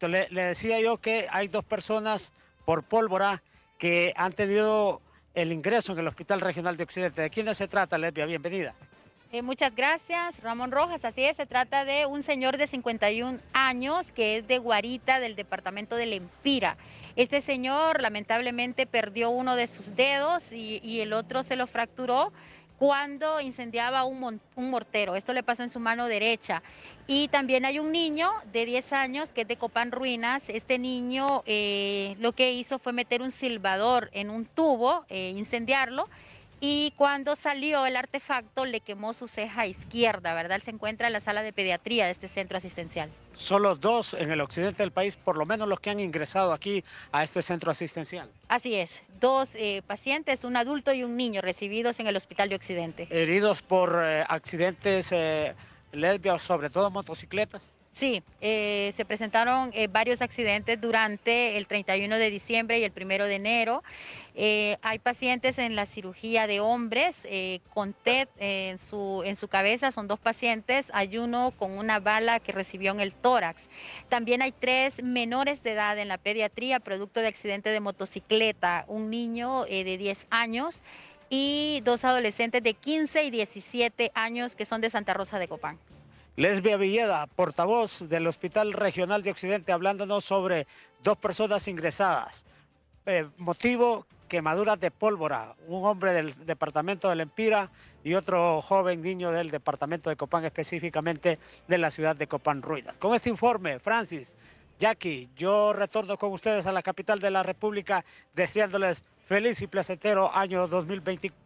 Le, decía yo que hay dos personas por pólvora que han tenido el ingreso en el Hospital Regional de Occidente. ¿De quién se trata, Lesbia? Bienvenida. Eh, muchas gracias, Ramón Rojas. Así es, se trata de un señor de 51 años que es de Guarita, del departamento de Lempira. Este señor lamentablemente perdió uno de sus dedos y el otro se lo fracturó cuando incendiaba un, mortero. Esto le pasa en su mano derecha. Y también hay un niño de 10 años que es de Copán Ruinas. Este niño eh, lo que hizo fue meter un silbador en un tubo, eh, incendiarlo y cuando salió el artefacto le quemó su ceja izquierda, ¿verdad? se encuentra en la sala de pediatría de este centro asistencial. Solo dos en el occidente del país, por lo menos los que han ingresado aquí a este centro asistencial. Así es, dos eh, pacientes, un adulto y un niño recibidos en el hospital de occidente. Heridos por eh, accidentes eh, lesbios, sobre todo motocicletas. Sí, eh, se presentaron eh, varios accidentes durante el 31 de diciembre y el 1 de enero. Eh, hay pacientes en la cirugía de hombres con TED en su, en su cabeza, son dos pacientes, hay uno con una bala que recibió en el tórax. También hay tres menores de edad en la pediatría, producto de accidente de motocicleta, un niño de 10 años y dos adolescentes de 15 y 17 años que son de Santa Rosa de Copán. Lesbia Villeda, portavoz del Hospital Regional de Occidente, hablándonos sobre dos personas ingresadas. Eh, motivo, quemaduras de pólvora. Un hombre del departamento de Lempira y otro joven niño del departamento de Copán, específicamente de la ciudad de Copán Ruidas. Con este informe, Francis, Jackie, yo retorno con ustedes a la capital de la República deseándoles feliz y placentero año 2024.